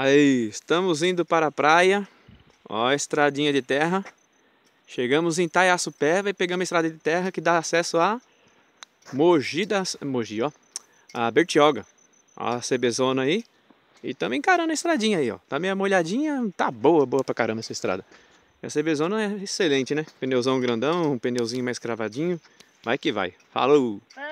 Aí, estamos indo para a praia. Ó, a estradinha de terra. Chegamos em Taiaçupeva e pegamos a estrada de terra que dá acesso a Mogi da Mogi, ó. A Bertioga. Ó, a CBzona aí. E estamos encarando a estradinha aí, ó. Tá meio molhadinha, tá boa, boa pra caramba essa estrada. E a CBzona é excelente, né? Pneuzão grandão, um pneuzinho mais cravadinho. Vai que vai. Falou! É.